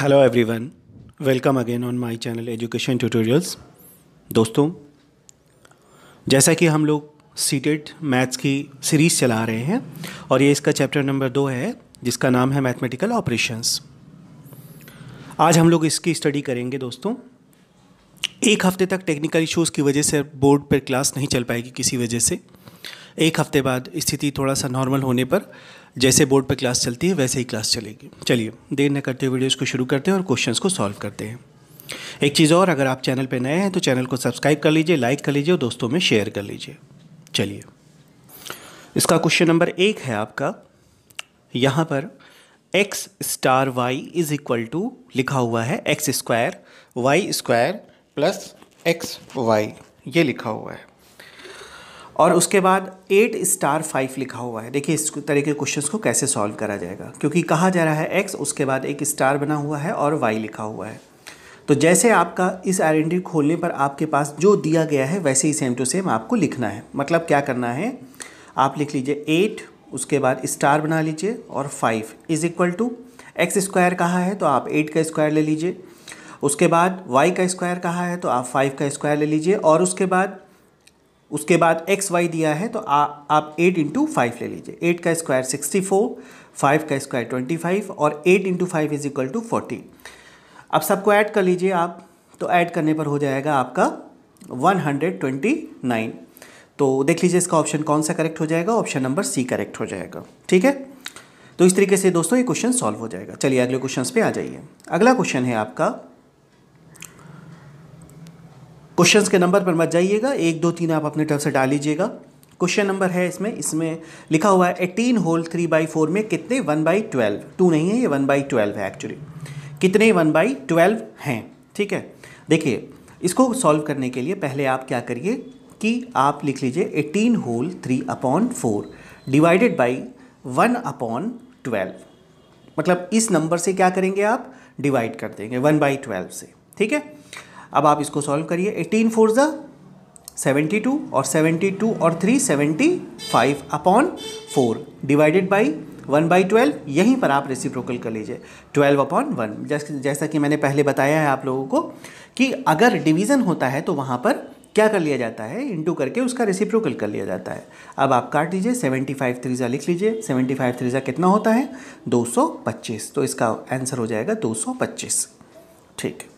hello everyone welcome again on my channel education tutorials दोस्तों जैसा कि हम लोग सीटेड मैथ्स की सीरीज़ चला रहे हैं और ये इसका चैप्टर नंबर दो है जिसका नाम है मैथमेटिकल ऑपरेशंस आज हम लोग इसकी स्टडी करेंगे दोस्तों एक हफ्ते तक टेक्निकल इश्यूज़ की वजह से बोर्ड पर क्लास नहीं चल पाएगी किसी वजह से एक हफ्ते बाद स्थिति थोड़ा सा नॉर्मल होने पर जैसे बोर्ड पर क्लास चलती है वैसे ही क्लास चलेगी चलिए देर न करते हुए वीडियोज़ को शुरू करते हैं और क्वेश्चन को सॉल्व करते हैं एक चीज़ और अगर आप चैनल पर नए हैं तो चैनल को सब्सक्राइब कर लीजिए लाइक कर लीजिए और दोस्तों में शेयर कर लीजिए चलिए इसका क्वेश्चन नंबर एक है आपका यहाँ पर X star Y is equal to लिखा हुआ है X square Y square plus X Y ये लिखा हुआ है और उसके बाद एट स्टार फाइव लिखा हुआ है देखिए इस तरह के क्वेश्चन को कैसे सॉल्व करा जाएगा क्योंकि कहा जा रहा है एक्स उसके बाद एक स्टार बना हुआ है और वाई लिखा हुआ है तो जैसे आपका इस आइडेंटिटी खोलने पर आपके पास जो दिया गया है वैसे ही सेम टू सेम आपको लिखना है मतलब क्या करना है आप लिख लीजिए एट उसके बाद स्टार बना लीजिए और five is equal to X square कहा है तो आप एट का स्क्वायर ले लीजिए उसके बाद वाई का स्क्वायर कहा है तो आप फाइव का स्क्वायर ले लीजिए और उसके बाद उसके बाद एक्स वाई दिया है तो आ, आप एट इंटू फाइव ले लीजिए एट का स्क्वायर सिक्सटी फोर फाइव का स्क्वायर ट्वेंटी फाइव और eight into five is equal to forty अब सबको ऐड कर लीजिए आप तो ऐड करने पर हो जाएगा आपका वन हंड्रेड ट्वेंटी नाइन तो देख लीजिए इसका ऑप्शन कौन सा करेक्ट हो जाएगा ऑप्शन नंबर सी करेक्ट हो जाएगा ठीक है तो इस तरीके से दोस्तों ये क्वेश्चन सॉल्व हो जाएगा चलिए अगले क्वेश्चन पे आ जाइए अगला क्वेश्चन है आपका क्वेश्चन के नंबर पर मत जाइएगा एक दो तीन आप अपने तरफ से डाल लीजिएगा क्वेश्चन नंबर है इसमें इसमें लिखा हुआ है eighteen whole three by four में कितने वन बाई ट्वेल्व टू नहीं है ये वन बाई ट्वेल्व है एक्चुअली कितने वन बाई ट्वेल्व हैं ठीक है देखिए इसको सॉल्व करने के लिए पहले आप क्या करिए कि आप लिख लीजिए eighteen whole three upon four divided by one upon twelve मतलब इस नंबर से क्या करेंगे आप डिवाइड कर देंगे वन बाई ट्वेल्व से ठीक है अब आप इसको सॉल्व करिए एटीन फोर ज़ा सेवेंटी टू और सेवेंटी टू और three seventy five upon four divided by one by twelve यहीं पर आप रेसिप्रोकल कर लीजिए ट्वेल्व अपॉन वन जैसा कि मैंने पहले बताया है आप लोगों को कि अगर डिवीज़न होता है तो वहाँ पर क्या कर लिया जाता है इंटू करके उसका रेसिप्रोकल कर लिया जाता है अब आप काट लीजिए सेवेंटी फाइव थ्रीज़ा लिख लीजिए सेवेंटी फाइव थ्रीज़ा कितना होता है दो सौ पच्चीस तो इसका आंसर हो जाएगा दो सौ पच्चीस ठीक है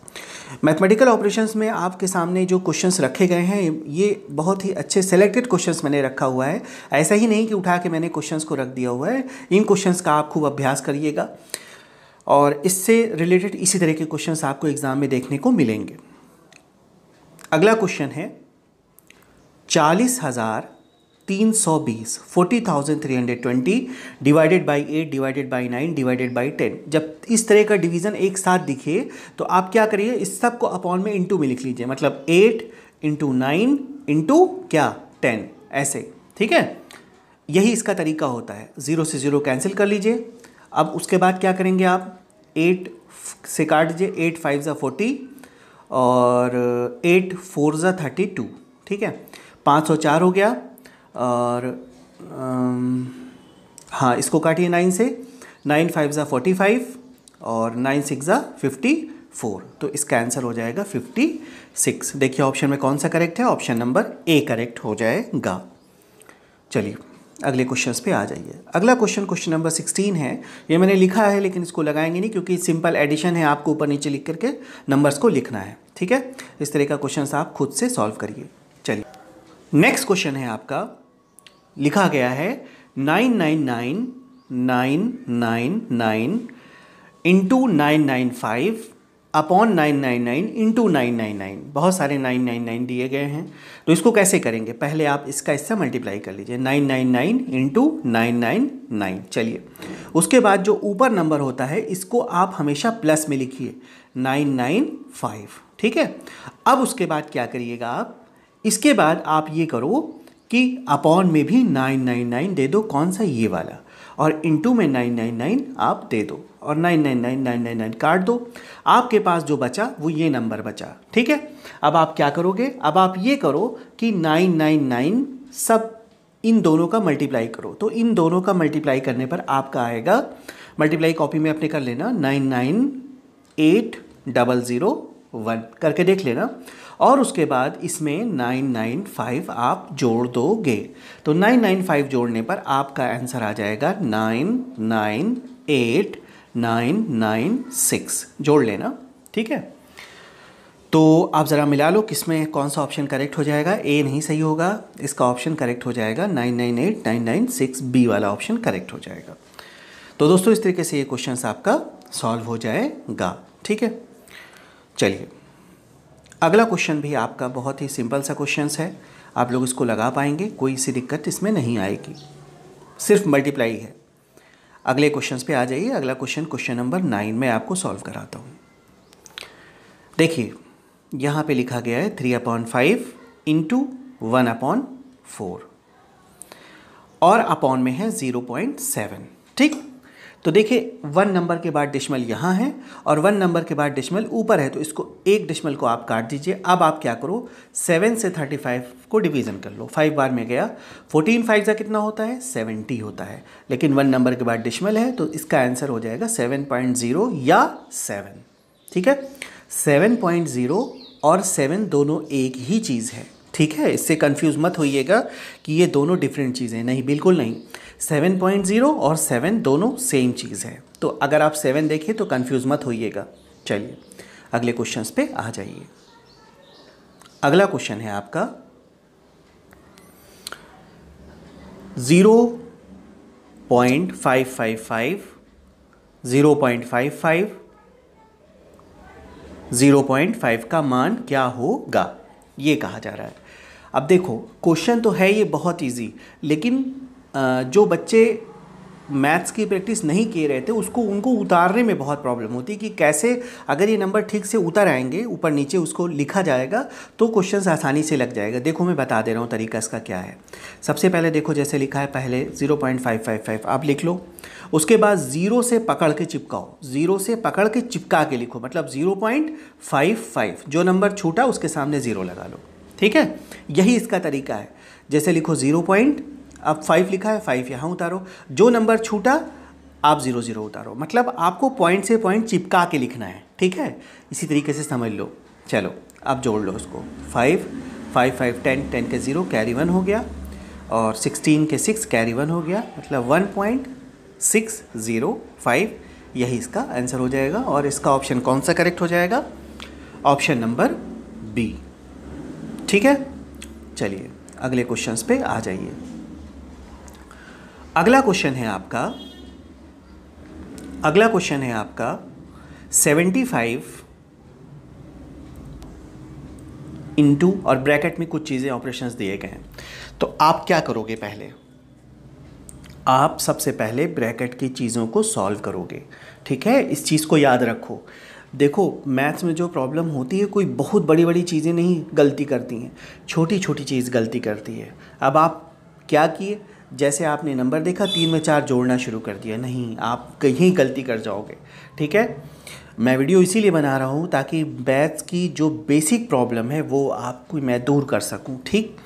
मैथमेटिकल ऑपरेशंस में आपके सामने जो क्वेश्चंस रखे गए हैं ये बहुत ही अच्छे सेलेक्टेड क्वेश्चंस मैंने रखा हुआ है ऐसा ही नहीं कि उठा के मैंने क्वेश्चंस को रख दिया हुआ है इन क्वेश्चंस का आप खूब अभ्यास करिएगा और इससे रिलेटेड इसी तरह के क्वेश्चंस आपको एग्ज़ाम में देखने को मिलेंगे अगला क्वेश्चन है चालीस हज़ार तीन सौ बीस forty thousand three hundred twenty divided by eight divided by nine divided by ten जब इस तरह का डिवीज़न एक साथ दिखे तो आप क्या करिए इस सब को अपॉन में इंटू में लिख लीजिए मतलब एट इंटू नाइन इंटू क्या टेन ऐसे ठीक है यही इसका तरीका होता है ज़ीरो से ज़ीरो कैंसिल कर लीजिए अब उसके बाद क्या करेंगे आप एट से काट दीजिए एट फाइव ज़ा फोर्टी और एट फोर ज़ा थर्टी टू ठीक है पाँच सौ चार हो गया और हाँ इसको काटिए नाइन से नाइन फाइव ज़ा फोर्टी फाइव और नाइन सिक्स ज़ा फिफ्टी फोर तो इसका आंसर हो जाएगा फिफ्टी सिक्स देखिए ऑप्शन में कौन सा करेक्ट है ऑप्शन नंबर ए करेक्ट हो जाएगा चलिए अगले क्वेश्चन पे आ जाइए अगला क्वेश्चन क्वेश्चन नंबर सिक्सटीन है ये मैंने लिखा है लेकिन इसको लगाएंगे नहीं क्योंकि सिंपल एडिशन है आपको ऊपर नीचे लिख करके नंबर्स को लिखना है ठीक है इस तरह का क्वेश्चन आप खुद से सॉल्व करिए चलिए नेक्स्ट क्वेश्चन है आपका लिखा गया है nine nine nine nine nine nine into nine nine five upon nine nine nine into nine nine nine बहुत सारे नाइन नाइन नाइन दिए गए हैं तो इसको कैसे करेंगे पहले आप इसका इससे मल्टीप्लाई कर लीजिए nine nine nine into nine nine nine चलिए उसके बाद जो ऊपर नंबर होता है इसको आप हमेशा प्लस में लिखिए नाइन नाइन फाइव ठीक है अब उसके बाद क्या करिएगा आप इसके बाद आप ये करो कि अपॉन में भी नाइन नाइन नाइन दे दो कौन सा ये वाला और इनटू में नाइन नाइन नाइन आप दे दो और nine nine nine nine nine nine काट दो आपके पास जो बचा वो ये नंबर बचा ठीक है अब आप क्या करोगे अब आप ये करो कि नाइन नाइन नाइन सब इन दोनों का मल्टीप्लाई करो तो इन दोनों का मल्टीप्लाई करने पर आपका आएगा मल्टीप्लाई कॉपी में अपने कर लेना nine nine eight double zero one करके देख लेना और उसके बाद इसमें नाइन नाइन फाइव आप जोड़ दोगे तो नाइन नाइन फाइव जोड़ने पर आपका आंसर आ जाएगा nine nine eight nine nine six जोड़ लेना ठीक है तो आप ज़रा मिला लो किस में कौन सा ऑप्शन करेक्ट हो जाएगा ए नहीं सही होगा इसका ऑप्शन करेक्ट हो जाएगा nine nine eight nine nine six B वाला ऑप्शन करेक्ट हो जाएगा तो दोस्तों इस तरीके से ये क्वेश्चन आपका सॉल्व हो जाएगा ठीक है चलिए अगला क्वेश्चन भी आपका बहुत ही सिंपल सा क्वेश्चन है आप लोग इसको लगा पाएंगे कोई सी दिक्कत इसमें नहीं आएगी सिर्फ मल्टीप्लाई है अगले क्वेश्चन पे आ जाइए अगला क्वेश्चन क्वेश्चन नंबर नाइन में आपको सॉल्व कराता हूँ देखिए यहाँ पे लिखा गया है three upon five into one upon four और अपॉन में है ज़ीरो पॉइंट सेवन ठीक तो देखिए वन नंबर के बाद डिशमल यहाँ है और वन नंबर के बाद डिशमल ऊपर है तो इसको एक डिशमल को आप काट दीजिए अब आप क्या करो सेवन से थर्टी फाइव को डिवीज़न कर लो फाइव बार में गया फोर्टीन फाइव का कितना होता है सेवेंटी होता है लेकिन वन नंबर के बाद डिशमल है तो इसका आंसर हो जाएगा सेवन पॉइंट ज़ीरो या सेवन ठीक है सेवन पॉइंट ज़ीरो और सेवन दोनों एक ही चीज़ है ठीक है इससे कन्फ्यूज़ मत होइएगा कि ये दोनों डिफरेंट चीज़ें नहीं बिल्कुल नहीं 7.0 और 7 दोनों सेम चीज़ है तो अगर आप 7 देखें तो कन्फ्यूज़ मत होइएगा चलिए अगले क्वेश्चन पे आ जाइए अगला क्वेश्चन है आपका zero point five five five zero point five five zero point five का मान क्या होगा ये कहा जा रहा है अब देखो क्वेश्चन तो है ये बहुत इजी लेकिन जो बच्चे मैथ्स की प्रैक्टिस नहीं किए रहे थे उसको उनको उतारने में बहुत प्रॉब्लम होती है कि कैसे अगर ये नंबर ठीक से उतर आएंगे ऊपर नीचे उसको लिखा जाएगा तो क्वेश्चंस आसानी से लग जाएगा देखो मैं बता दे रहा हूँ तरीका इसका क्या है सबसे पहले देखो जैसे लिखा है पहले 0.555 आप लिख लो उसके बाद ज़ीरो से पकड़ के चिपकाओ ज़ीरो से पकड़ के चिपका के लिखो मतलब ज़ीरो जो नंबर छूटा उसके सामने ज़ीरो लगा लो ठीक है यही इसका तरीका है जैसे लिखो ज़ीरो पॉइंट अब फाइव लिखा है फाइव यहाँ उतारो जो नंबर छूटा आप ज़ीरो ज़ीरो उतारो मतलब आपको पॉइंट से पॉइंट चिपका के लिखना है ठीक है इसी तरीके से समझ लो चलो आप जोड़ लो उसको five five five ten ten के ज़ीरो कैरी वन हो गया और सिक्सटीन के सिक्स कैरी वन हो गया मतलब one point six zero five यही इसका आंसर हो जाएगा और इसका ऑप्शन कौन सा करेक्ट हो जाएगा ऑप्शन नंबर बी ठीक है चलिए अगले क्वेश्चंस पे आ जाइए अगला क्वेश्चन है आपका अगला क्वेश्चन है आपका सेवेंटी फाइव इंटू और ब्रैकेट में कुछ चीज़ें ऑपरेशंस दिए गए हैं तो आप क्या करोगे पहले आप सबसे पहले ब्रैकेट की चीज़ों को सॉल्व करोगे ठीक है इस चीज़ को याद रखो देखो मैथ्स में जो प्रॉब्लम होती है कोई बहुत बड़ी बड़ी चीज़ें नहीं गलती करती हैं छोटी छोटी चीज़ गलती करती है अब आप क्या किए जैसे आपने नंबर देखा तीन में चार जोड़ना शुरू कर दिया नहीं आप कहीं गलती कर जाओगे ठीक है मैं वीडियो इसीलिए बना रहा हूँ ताकि मैथ्स की जो बेसिक प्रॉब्लम है वो आपको मैं दूर कर सकूँ ठीक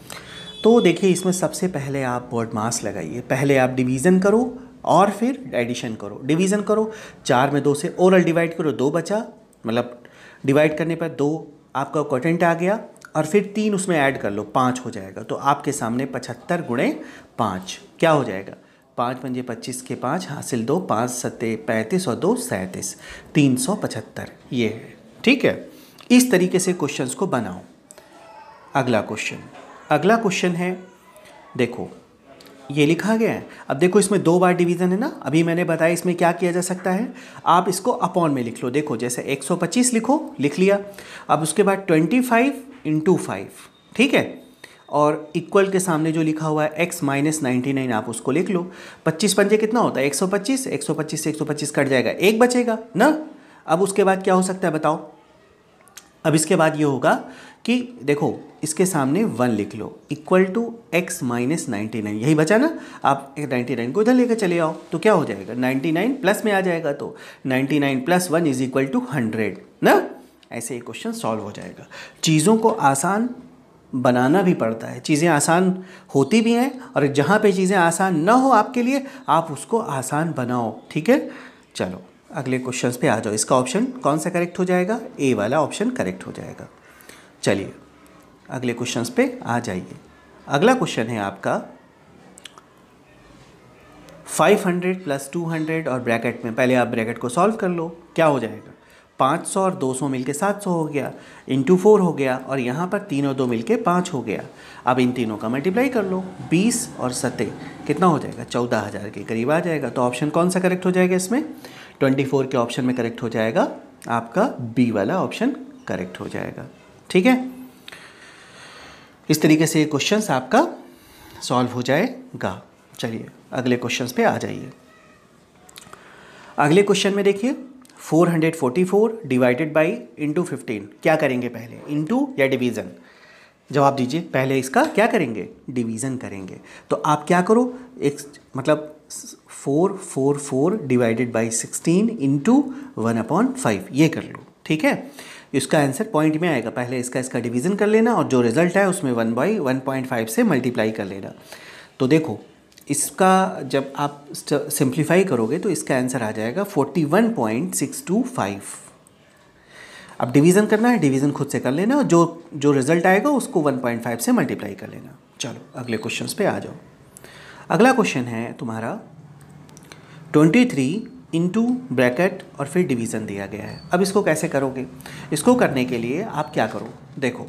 तो देखिए इसमें सबसे पहले आप वर्ड मास लगाइए पहले आप डिवीज़न करो और फिर एडिशन करो डिवीज़न करो चार में दो से ओरल डिवाइड करो दो बचा मतलब डिवाइड करने पर दो आपका कॉटेंट आ गया और फिर तीन उसमें ऐड कर लो पाँच हो जाएगा तो आपके सामने पचहत्तर गुणे पाँच क्या हो जाएगा पाँच पंजे पच्चीस के पाँच हासिल दो पाँच सत्ते पैंतीस और दो सैंतीस तीन सौ पचहत्तर ये है ठीक है इस तरीके से क्वेश्चंस को बनाओ अगला क्वेश्चन अगला क्वेश्चन है देखो ये लिखा गया है अब देखो इसमें दो बार डिवीज़न है ना अभी मैंने बताया इसमें क्या किया जा सकता है आप इसको अपॉन में लिख लो देखो जैसे 125 लिखो लिख लिया अब उसके बाद 25 इंटू फाइव ठीक है और इक्वल के सामने जो लिखा हुआ है एक्स माइनस नाइन्टी नाइन आप उसको लिख लो पच्चीस पंजे कितना होता है एक सौ पच्चीस एक सौ पच्चीस से एक सौ पच्चीस कट जाएगा एक बचेगा ना अब उसके बाद क्या हो सकता है बताओ अब इसके बाद ये होगा कि देखो इसके सामने वन लिख लो equal to X minus ninety nine यही बचा ना आप नाइन्टी नाइन को इधर लेकर चले आओ तो क्या हो जाएगा नाइन्टी नाइन प्लस में आ जाएगा तो ninety nine plus one is equal to hundred ना ऐसे ये क्वेश्चन सॉल्व हो जाएगा चीज़ों को आसान बनाना भी पड़ता है चीज़ें आसान होती भी हैं और जहाँ पे चीज़ें आसान ना हो आपके लिए आप उसको आसान बनाओ ठीक है चलो अगले क्वेश्चन पे आ जाओ इसका ऑप्शन कौन सा करेक्ट हो जाएगा ए वाला ऑप्शन करेक्ट हो जाएगा चलिए अगले क्वेश्चन पे आ जाइए अगला क्वेश्चन है आपका 500 प्लस 200 और ब्रैकेट में पहले आप ब्रैकेट को सॉल्व कर लो क्या हो जाएगा पाँच सौ और दो सौ मिल के सात सौ हो गया इंटू फोर हो गया और यहाँ पर तीन और दो मिल के पाँच हो गया अब इन तीनों का मल्टीप्लाई कर लो बीस और सत्ते कितना हो जाएगा चौदह हज़ार के करीब आ जाएगा तो ऑप्शन कौन सा करेक्ट हो जाएगा इसमें ट्वेंटी फोर के ऑप्शन में करेक्ट हो जाएगा आपका बी वाला ऑप्शन करेक्ट हो जाएगा ठीक है इस तरीके से ये क्वेश्चन आपका सॉल्व हो जाएगा चलिए अगले क्वेश्चन पर आ जाइए अगले क्वेश्चन में देखिए 444 डिवाइडेड बाई इंटू फिफ्टीन क्या करेंगे पहले इंटू या डिवीज़न जवाब दीजिए पहले इसका क्या करेंगे डिवीज़न करेंगे तो आप क्या करो एक मतलब four four four divided by sixteen into one upon five ये कर लो ठीक है इसका आंसर पॉइंट में आएगा पहले इसका इसका डिवीज़न कर लेना और जो रिजल्ट है उसमें one by one point five से मल्टीप्लाई कर लेना तो देखो इसका जब आप सिंप्लीफाई करोगे तो इसका आंसर आ जाएगा 41.625 अब डिवीज़न करना है डिवीज़न खुद से कर लेना और जो जो रिजल्ट आएगा उसको 1.5 से मल्टीप्लाई कर लेना चलो अगले क्वेश्चन पे आ जाओ अगला क्वेश्चन है तुम्हारा 23 थ्री इंटू ब्रैकेट और फिर डिवीज़न दिया गया है अब इसको कैसे करोगे इसको करने के लिए आप क्या करो देखो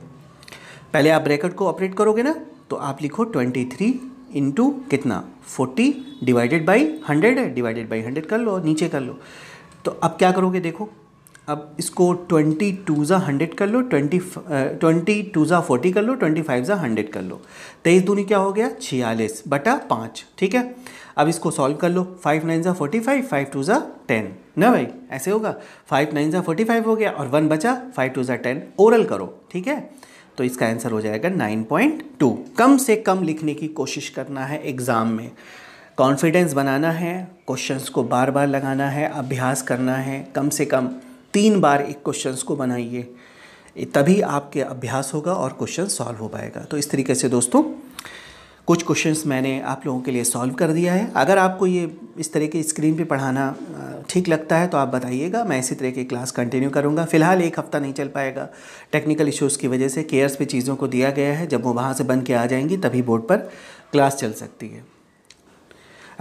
पहले आप ब्रैकेट को ऑपरेट करोगे ना तो आप लिखो ट्वेंटी थ्री इंटू कितना 40 डिवाइडेड बाई 100 है डिवाइडेड बाई 100 कर लो और नीचे कर लो तो अब क्या करोगे देखो अब इसको ट्वेंटी टू ज़ा हंड्रेड कर लो ट्वेंटी ट्वेंटी टू ज़ा फोर्टी कर लो ट्वेंटी फाइव ज़ा हंड्रेड कर लो तेईस दूनी क्या हो गया छियालीस बटा पाँच ठीक है अब इसको सॉल्व कर लो फाइव नाइन ज़ा फोर्टी फाइव फाइव टू ज़ा टेन ना भाई ऐसे होगा फाइव नाइन ज़ा फोर्टी फाइव हो गया और वन बचा फाइव टू ज़ा टेन ओरल करो ठीक है तो इसका आंसर हो जाएगा 9.2 कम से कम लिखने की कोशिश करना है एग्ज़ाम में कॉन्फिडेंस बनाना है क्वेश्चंस को बार बार लगाना है अभ्यास करना है कम से कम तीन बार एक क्वेश्चंस को बनाइए तभी आपके अभ्यास होगा और क्वेश्चन सॉल्व हो पाएगा तो इस तरीके से दोस्तों कुछ क्वेश्चंस मैंने आप लोगों के लिए सॉल्व कर दिया है अगर आपको ये इस तरह के स्क्रीन पे पढ़ाना ठीक लगता है तो आप बताइएगा मैं इसी तरह की क्लास कंटिन्यू करूँगा फिलहाल एक हफ़्ता नहीं चल पाएगा टेक्निकल इश्यूज़ की वजह से केयर्स पे चीज़ों को दिया गया है जब वो वहाँ से बन के आ जाएंगी तभी बोर्ड पर क्लास चल सकती है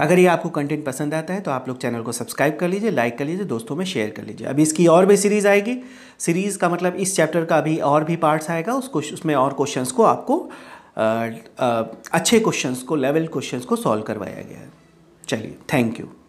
अगर ये आपको कंटेंट पसंद आता है तो आप लोग चैनल को सब्सक्राइब कर लीजिए लाइक कर लीजिए दोस्तों में शेयर कर लीजिए अभी इसकी और भी सीरीज़ आएगी सीरीज़ का मतलब इस चैप्टर का अभी और भी पार्ट्स आएगा उसको उसमें और क्वेश्चंस को आपको अच्छे क्वेश्चंस को लेवल क्वेश्चंस को सॉल्व करवाया गया है चलिए थैंक यू